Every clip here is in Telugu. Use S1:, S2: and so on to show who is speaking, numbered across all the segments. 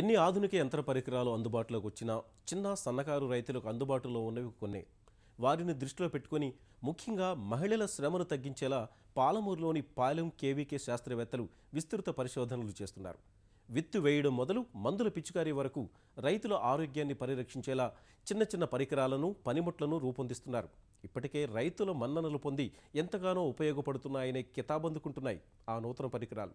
S1: ఎన్ని ఆధునిక యంత్ర పరికరాలు అందుబాటులోకి వచ్చినా చిన్న సన్నకారు రైతులకు అందుబాటులో ఉన్నవి కొన్ని వారిని దృష్టిలో పెట్టుకొని ముఖ్యంగా మహిళల శ్రమను తగ్గించేలా పాలమూరులోని పాలెం కేవీకే శాస్త్రవేత్తలు విస్తృత పరిశోధనలు చేస్తున్నారు విత్తు వేయడం మొదలు మందుల పిచికారీ వరకు రైతుల ఆరోగ్యాన్ని పరిరక్షించేలా చిన్న చిన్న పరికరాలను పనిముట్లను రూపొందిస్తున్నారు ఇప్పటికే రైతుల మన్ననలు పొంది ఎంతగానో ఉపయోగపడుతున్నాయనే కితాబందుకుంటున్నాయి ఆ నూతన పరికరాలు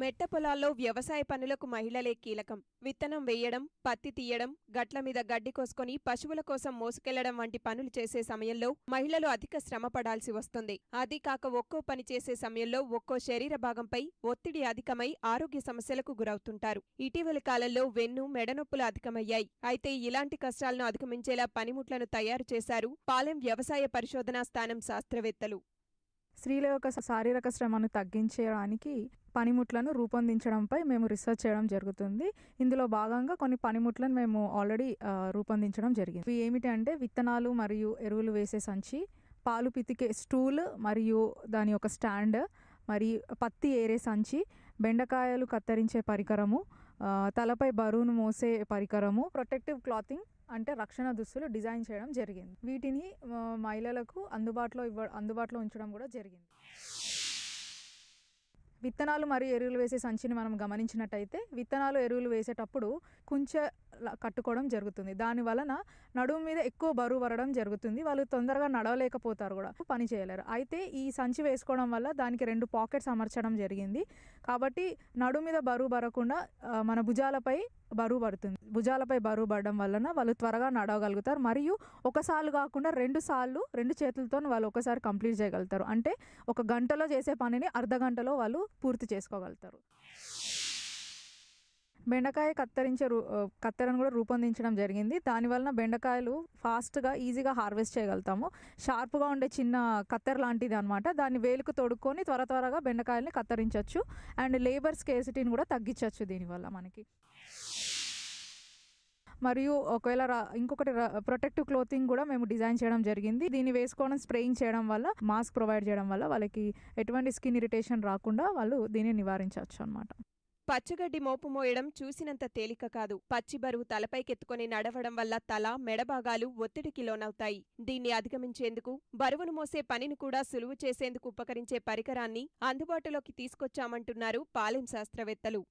S2: మెట్ట పొలాల్లో వ్యవసాయ పనులకు మహిళలే కీలకం విత్తనం వేయడం పత్తి తీయడం గట్ల మీద గడ్డి కోసుకొని పశువుల కోసం మోసుకెళ్లడం వంటి పనులు చేసే సమయంలో మహిళలు అధిక శ్రమ పడాల్సి వస్తుంది అది కాక ఒక్కో పని చేసే సమయంలో ఒక్కో శరీర భాగంపై ఒత్తిడి అధికమై ఆరోగ్య సమస్యలకు గురవుతుంటారు ఇటీవలి కాలంలో వెన్ను మెడనొప్పులు అధికమయ్యాయి అయితే ఇలాంటి కష్టాలను అధిగమించేలా పనిముట్లను తయారు చేశారు పాలెం వ్యవసాయ పరిశోధనా స్థానం శాస్త్రవేత్తలు
S3: స్త్రీల యొక్క శారీరక శ్రమను తగ్గించడానికి పనిముట్లను రూపొందించడంపై మేము రీసెర్చ్ చేయడం జరుగుతుంది ఇందులో భాగంగా కొన్ని పనిముట్లను మేము ఆల్రెడీ రూపొందించడం జరిగింది ఇవి ఏమిటి అంటే విత్తనాలు మరియు ఎరువులు వేసే సంచి పాలు పితికే స్టూల్ మరియు దాని యొక్క స్టాండ్ మరియు పత్తి ఏరే సంచి బెండకాయలు కత్తిరించే పరికరము తలపై బరువును మోసే పరికరము ప్రొటెక్టివ్ క్లాతింగ్ అంటే రక్షణ దుస్తులు డిజైన్ చేయడం జరిగింది వీటిని మహిళలకు అందుబాటులో ఇవ్వ అందుబాటులో ఉంచడం కూడా జరిగింది విత్తనాలు మరియు ఎరువులు వేసే సంచిని మనం గమనించినట్టయితే విత్తనాలు ఎరువులు వేసేటప్పుడు కుంచె కట్టుకోవడం జరుగుతుంది దాని వలన నడుము మీద ఎక్కువ బరువు పడడం జరుగుతుంది వాళ్ళు తొందరగా నడవలేకపోతారు కూడా పని చేయలేరు అయితే ఈ సంచి వేసుకోవడం వల్ల దానికి రెండు పాకెట్స్ అమర్చడం జరిగింది కాబట్టి నడుము మీద బరువు పడకుండా మన భుజాలపై బరువు పడుతుంది భుజాలపై బరువు పడడం వలన వాళ్ళు త్వరగా నడవగలుగుతారు మరియు ఒకసారి కాకుండా రెండు సార్లు రెండు చేతులతో వాళ్ళు ఒకసారి కంప్లీట్ చేయగలుగుతారు అంటే ఒక గంటలో చేసే పనిని అర్ధ గంటలో వాళ్ళు పూర్తి చేసుకోగలుగుతారు బెండకాయ కత్తిరించే రూ కత్తెరను కూడా రూపొందించడం జరిగింది దానివలన బెండకాయలు ఫాస్ట్గా ఈజీగా హార్వెస్ట్ చేయగలుగుతాము షార్ప్గా ఉండే చిన్న కత్తెర లాంటిది అనమాట దాన్ని వేలుకు తొడుక్కొని త్వర త్వరగా బెండకాయల్ని కత్తిరించవచ్చు అండ్ లేబర్ స్కేసిటీని కూడా తగ్గించవచ్చు దీనివల్ల మనకి మరియు ఒకవేళ ఇంకొకటి ప్రొటెక్టివ్ క్లోతింగ్ కూడా మేము డిజైన్ చేయడం జరిగింది దీన్ని వేసుకోవడం స్ప్రేయింగ్ చేయడం వల్ల మాస్క్ ప్రొవైడ్ చేయడం వల్ల వాళ్ళకి ఎటువంటి స్కిన్ ఇరిటేషన్ రాకుండా వాళ్ళు దీన్ని నివారించవచ్చు అనమాట
S2: పచ్చగడ్డి మోపు మోయడం చూసినంత తేలిక కాదు పచ్చి బరువు తలపైకెత్తుకుని నడవడం వల్ల తల మెడభాగాలు ఒత్తిడికి లోనవుతాయి దీన్ని అధిగమించేందుకు బరువును మోసే పనిని కూడా సులువు చేసేందుకు ఉపకరించే పరికరాన్ని అందుబాటులోకి తీసుకొచ్చామంటున్నారు పాలెం శాస్త్రవేత్తలు